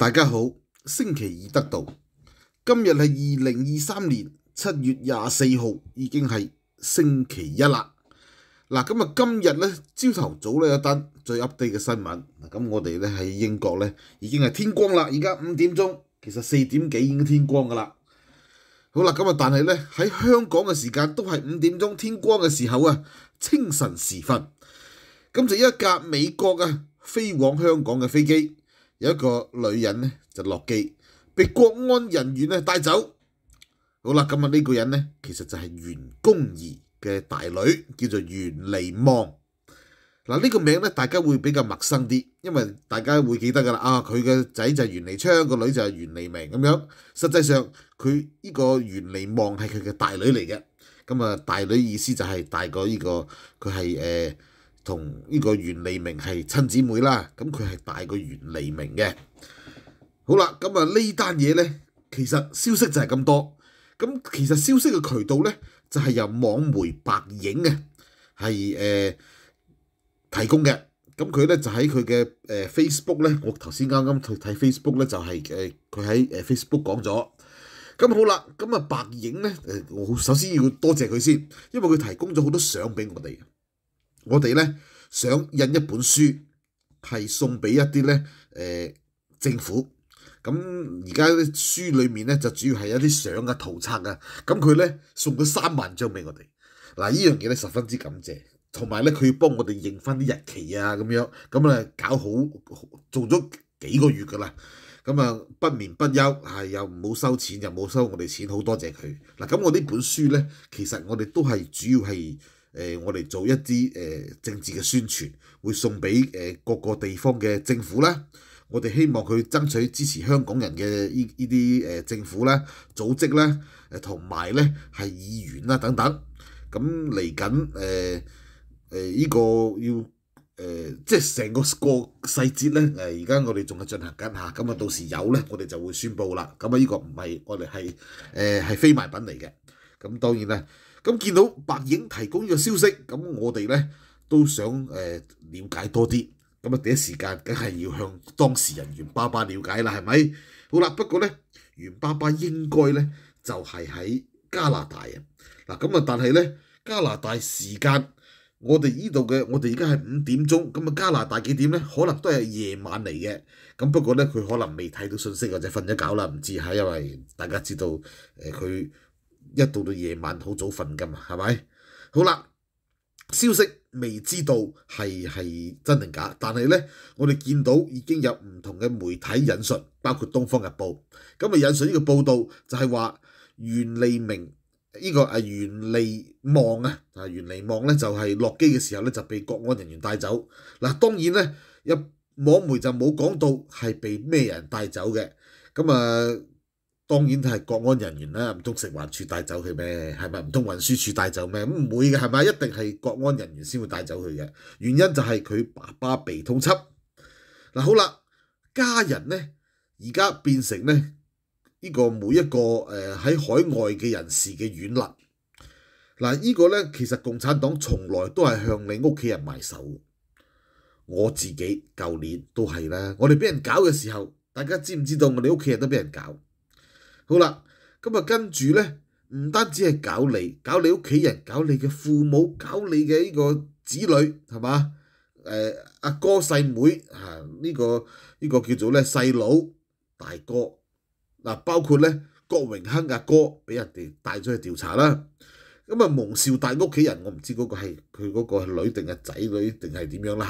大家好，星期二得到，今日系二零二三年七月廿四号，已经系星期一啦。嗱，今日今日咧，朝头早咧有单最 update 嘅新闻。咁我哋咧喺英国咧已经系天光啦，而家五点钟，其实四点几已经天光噶啦。好啦，咁啊，但系咧喺香港嘅时间都系五点钟天光嘅时候啊，清晨时分，咁就一架美国嘅飞往香港嘅飞机。有一個女人咧就落機，被國安人員咧帶走。好啦，咁啊呢個人咧其實就係袁公儀嘅大女，叫做袁利望。嗱呢個名咧大家會比較陌生啲，因為大家會記得噶啦啊，佢嘅仔就係袁利昌，個女就係袁利明咁樣。實際上佢呢個袁利望係佢嘅大女嚟嘅。咁啊大女意思就係大過呢個，佢係誒。同呢個袁利明係親姊妹啦，咁佢係大過袁利明嘅。好啦，咁啊呢單嘢咧，其實消息就係咁多。咁其實消息嘅渠道咧，就係由網媒白影嘅係誒提供嘅。咁佢咧就喺佢嘅誒 Facebook 咧，我頭先啱啱睇 Facebook 咧就係誒佢喺誒 Facebook 講咗。咁好啦，咁啊白影咧誒，我首先要多謝佢先，因為佢提供咗好多相俾我哋，我哋咧。想印一本書，係送俾一啲咧誒政府，咁而家啲書裏面咧就主要係一啲相啊圖冊啊，咁佢咧送咗三萬張俾我哋，嗱依樣嘢咧十分之感謝，同埋咧佢要幫我哋認翻啲日期啊咁樣，咁啊搞好做咗幾個月噶啦，咁啊不眠不休，係又冇收錢又冇收我哋錢，好多謝佢。嗱咁我呢本書咧，其實我哋都係主要係。誒，我哋做一啲誒政治嘅宣傳，會送俾誒各個地方嘅政府啦。我哋希望佢爭取支持香港人嘅依依啲誒政府啦、組織啦、誒同埋咧係議員啦等等。咁嚟緊誒誒依個要誒，即係成個個細節咧。誒而家我哋仲係進行緊嚇，咁啊到時有咧，我哋就會宣佈啦。咁啊依個唔係我哋係誒係非賣品嚟嘅。咁當然啦。咁見到白影提供呢個消息，咁我哋咧都想誒瞭解多啲，咁啊第一時間梗係要向當時人員爸爸了解啦，係咪？好啦，不過咧，袁爸爸應該咧就係喺加拿大啊。嗱，咁啊，但係咧加拿大時間，我哋依度嘅我哋而家係五點鐘，咁啊加拿大幾點咧？可能都係夜晚嚟嘅。咁不過咧，佢可能未睇到信息或者瞓咗覺啦，唔知嚇，因為大家知道誒佢。一到到夜晚好早瞓㗎嘛，係咪？好啦，消息未知道係係真定假，但係咧，我哋見到已經有唔同嘅媒體引述，包括《東方日報》，咁啊引述呢個報導就係話袁利明呢個啊袁利望啊啊袁利望咧就係落機嘅時候咧就被國安人員帶走。嗱當然咧，一網媒就冇講到係被咩人帶走嘅，咁啊～當然係國安人員啦，唔通食環署帶走佢咩？係咪唔通運輸署帶走咩？唔會嘅，係咪？一定係國安人員先會帶走佢嘅原因就係佢爸爸被通緝嗱。好啦，家人呢，而家變成呢，呢個每一個誒喺海外嘅人士嘅軟肋嗱。呢個呢，其實共產黨從來都係向你屋企人埋手，我自己舊年都係啦。我哋俾人搞嘅時候，大家知唔知道我哋屋企人都俾人搞？好啦，咁啊跟住咧，唔單止係搞你，搞你屋企人，搞你嘅父母，搞你嘅呢個子女，係嘛？誒阿哥細妹嚇，呢個呢个叫做咧細佬大哥嗱，包括咧郭榮亨阿哥俾人哋帶咗去調查啦。咁啊蒙兆大屋企人，我唔知嗰個係佢嗰個女定係仔女定係點樣啦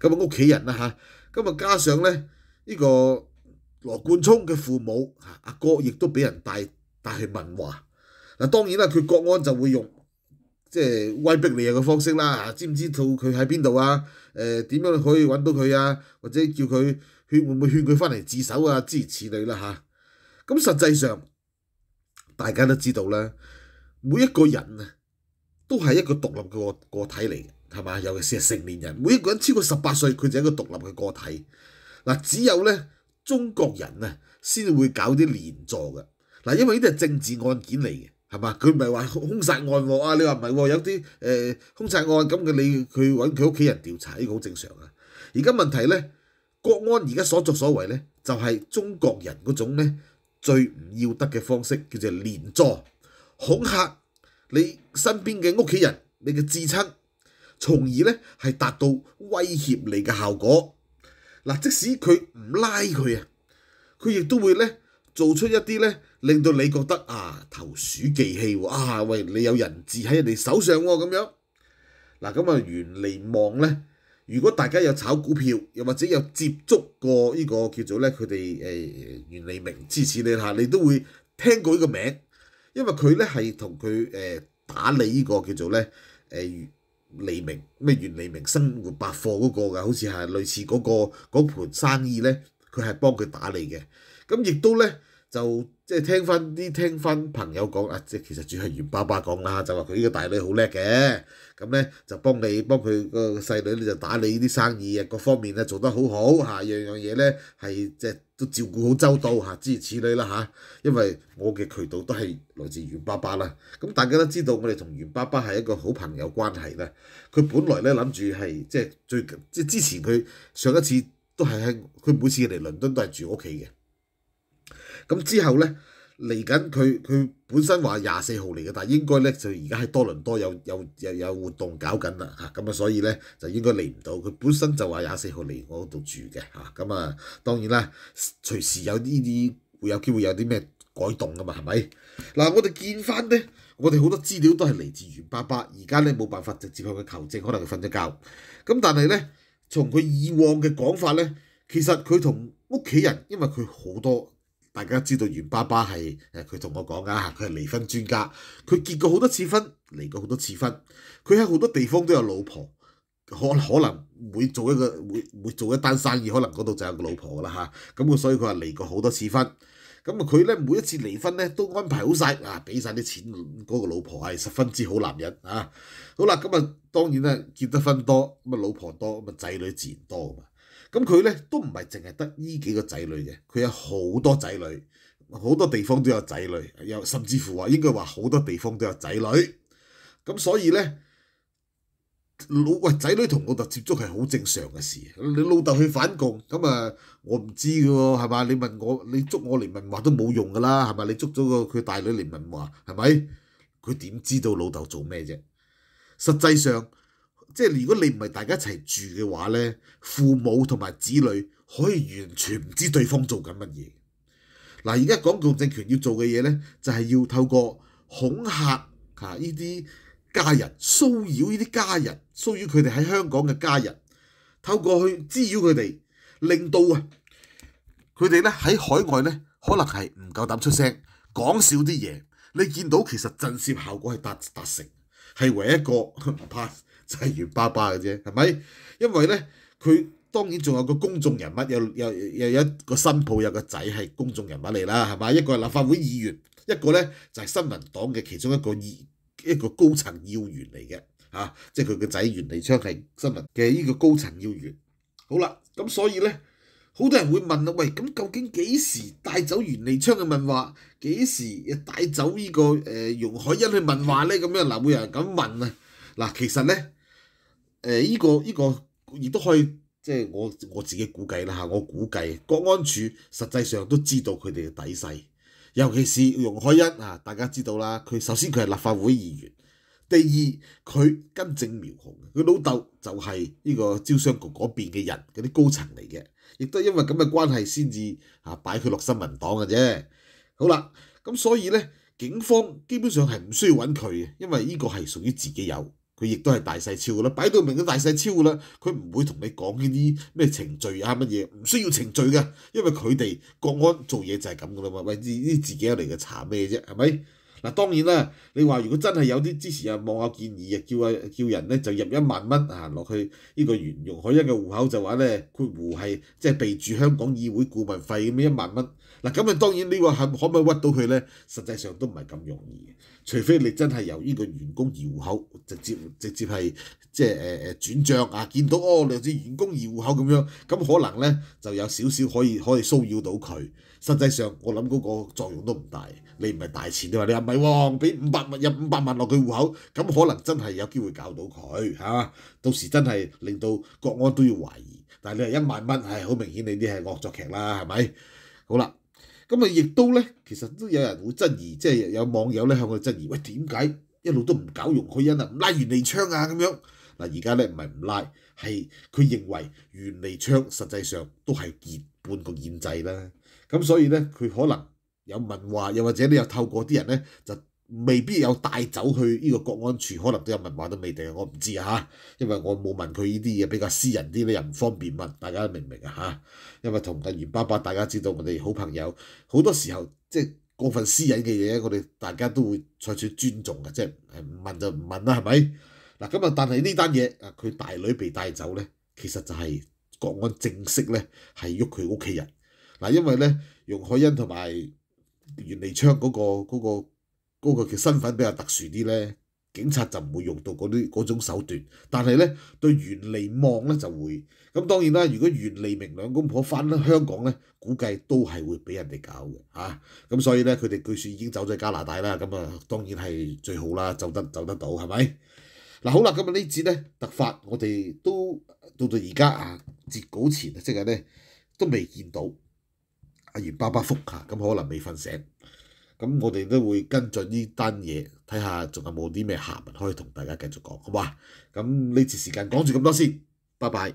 吓。咁啊屋企人啦吓，咁啊加上咧呢個。羅冠聰嘅父母阿哥亦都俾人帶帶去問話。嗱，當然啦，佢國安就會用即係威逼你嘅方式啦。知唔知道佢喺邊度啊？誒，點樣可以揾到佢啊？或者叫佢勸會唔會勸佢翻嚟自首啊？諸如此類啦嚇。咁實際上大家都知道啦，每一個人啊都係一個獨立嘅個個體嚟嘅，係嘛？尤其是係成年人，每一個人超過十八歲，佢就係一個獨立嘅個體。嗱，只有咧。中國人啊，先會搞啲連坐嘅嗱，因為呢啲係政治案件嚟嘅，係嘛？佢唔係話兇殺案喎啊！你話唔係喎？有啲誒兇殺案咁嘅，你佢揾佢屋企人調查，呢個好正常啊！而家問題咧，國安而家所作所為咧，就係中國人嗰種咧最唔要得嘅方式，叫做連坐恐嚇你身邊嘅屋企人、你嘅至親，從而咧係達到威脅你嘅效果。嗱，即使佢唔拉佢啊，佢亦都會咧做出一啲咧令到你覺得啊，投鼠忌器喎，啊喂，你有人質喺人哋手上喎咁樣。嗱，咁啊袁利望咧，如果大家有炒股票，又或者有接觸過呢個叫做咧佢哋誒袁利明支持你嚇，你都會聽過呢個名，因為佢咧係同佢誒打理呢個叫做咧誒。黎明咩？袁黎明生活百貨嗰個嘅，好似係類似嗰個嗰盤生意咧，佢係幫佢打理嘅。咁亦都咧就即係聽翻啲聽翻朋友講啊，即係其實主要係袁爸爸講啦，就話佢呢個大女好叻嘅。咁咧就幫你幫佢個細女咧就打理呢啲生意啊，各方面咧做得好好嚇，樣樣嘢咧係即係。都照顧好周到嚇，支持你啦嚇，因為我嘅渠道都係來自袁爸爸啦。咁大家都知道，我哋同袁爸爸係一個好朋友關係咧。佢本來咧諗住係即係最即係之前佢上一次都係喺佢每次嚟倫敦都係住屋企嘅。咁之後咧。嚟緊佢佢本身話廿四號嚟嘅，但係應該咧就而家喺多倫多有有有有活動搞緊啦嚇，咁啊所以咧就應該嚟唔到。佢本身就話廿四號嚟我度住嘅嚇，咁啊當然啦，隨時有呢啲會有機會有啲咩改動噶嘛，係咪？嗱我哋見翻咧，我哋好多資料都係嚟自袁伯伯，而家咧冇辦法直接向佢求證，可能佢瞓咗覺。咁但係咧，從佢以往嘅講法咧，其實佢同屋企人，因為佢好多。大家知道袁爸爸係誒，佢同我講噶佢係離婚專家，佢結過好多次婚，離過好多次婚，佢喺好多地方都有老婆，可可能會做一個會會做一單生意，可能嗰度就有個老婆啦嚇，咁佢所以佢話離過好多次婚，咁啊佢咧每一次離婚咧都安排好晒，啊，俾晒啲錢嗰個老婆係十分之好男人啊，好啦，咁啊當然啦結得婚多，咁啊老婆多，咁啊仔女自然多嘛。咁佢咧都唔係淨係得依幾個仔女嘅，佢有好多仔女，好多地方都有仔女，又甚至乎話應該話好多地方都有仔女。咁所以咧，老喂仔女同老豆接觸係好正常嘅事。你老豆去反共，咁啊我唔知嘅喎，係嘛？你問我，你捉我嚟問話都冇用㗎啦，係咪？你捉咗個佢大女嚟問話，係咪？佢點知道老豆做咩啫？實際上。即係如果你唔係大家一齊住嘅話咧，父母同埋子女可以完全唔知對方做緊乜嘢。嗱，而家講共政權要做嘅嘢咧，就係要透過恐嚇嚇呢啲家人、騷擾呢啲家人、騷擾佢哋喺香港嘅家人，透過去滋擾佢哋，令到啊佢哋咧喺海外咧可能係唔夠膽出聲，講少啲嘢。你見到其實震攝效果係達達成，係唯一一個唔 怕。就係袁爸爸嘅啫，係咪？因為咧，佢當然仲有個公眾人物，有有又有一個新抱，有個仔係公眾人物嚟啦，係咪？一個係立法會議員，一個咧就係新聞黨嘅其中一個二一個高層要員嚟嘅，嚇，即係佢個仔袁利昌係新聞嘅呢個高層要員。好啦，咁所以咧，好多人會問啦，喂，咁究竟幾時帶走袁利昌嘅問話，幾時帶走呢個誒容海恩去問話咧？咁樣嗱，會有人咁問啊？嗱，其實咧。誒依個依個亦都可以，即係我我自己估計啦嚇。我估計國安處實際上都知道佢哋嘅底勢，尤其是容海恩啊，大家知道啦。佢首先佢係立法會議員，第二佢根正苗紅，佢老豆就係呢個招商局嗰邊嘅人，嗰啲高層嚟嘅，亦都因為咁嘅關係先至嚇擺佢落新聞黨嘅啫。好啦，咁所以咧，警方基本上係唔需要揾佢嘅，因為呢個係屬於自己有。佢亦都系大細超噶啦，擺到明都大細超噶啦，佢唔會同你講呢啲咩程序啊乜嘢，唔需要程序嘅，因為佢哋國安做嘢就係咁噶啦嘛，為呢自己嚟嘅查咩啫，係咪？嗱當然啦，你話如果真係有啲支持啊，望下建議啊，叫啊叫人咧就入一萬蚊啊落去呢個袁容海欣嘅户口，就話咧括弧係即係備住香港議會顧問費咁樣一萬蚊。嗱咁啊當然呢個係可唔可以屈到佢咧？實際上都唔係咁容易除非你真係由呢個員工移户口直接直接係即係誒誒轉帳啊，見到哦兩支員工移户口咁樣，咁可能咧就有少少可以可以騷擾到佢。實際上我諗嗰個作用都唔大，你唔係大錢你話你一蚊。係喎，俾五百萬入五百萬落佢户口，咁可能真係有機會搞到佢嚇。到時真係令到國安都要懷疑。但係你係一萬蚊，係好明顯你啲係惡作劇啦，係咪？好啦，咁啊亦都咧，其實都有人會質疑，即係有網友咧向佢質疑，喂點解一路都唔搞容許欣啊，唔拉袁利昌啊咁樣？嗱而家咧唔係唔拉，係佢認為袁利昌實際上都係結半個現制啦。咁所以咧，佢可能。有問話，又或者你又透過啲人咧，就未必有帶走去呢個國安處，可能都有問話都未定，我唔知嚇，因為我冇問佢呢啲嘢，比較私人啲咧，又唔方便問，大家明唔明啊？嚇，因為同阿袁伯伯大家知道，我哋好朋友好多時候即係過分私隱嘅嘢，我哋大家都會採取尊重嘅，即係唔問就唔問啦，係咪？嗱咁啊，但係呢單嘢啊，佢大女被帶走咧，其實就係國安正式咧係喐佢屋企人嗱，因為咧容海恩同埋。袁利昌嗰個嗰個嗰個嘅身份比較特殊啲咧，警察就唔會用到嗰啲嗰種手段，但係咧對袁利望咧就會咁當然啦，如果袁利明兩公婆翻香港咧，估計都係會俾人哋搞嘅嚇，咁所以咧佢哋據説已經走咗加拿大啦，咁啊當然係最好啦，走得走得到係咪？嗱好啦，今日呢節咧特發，我哋都到到而家啊截稿前啊，即係咧都未見到。阿爺爸爸福嚇，咁可能未瞓醒，咁我哋都會跟進呢單嘢，睇下仲有冇啲咩下文可以同大家繼續講，好嘛？咁呢次時間講住咁多先，拜拜。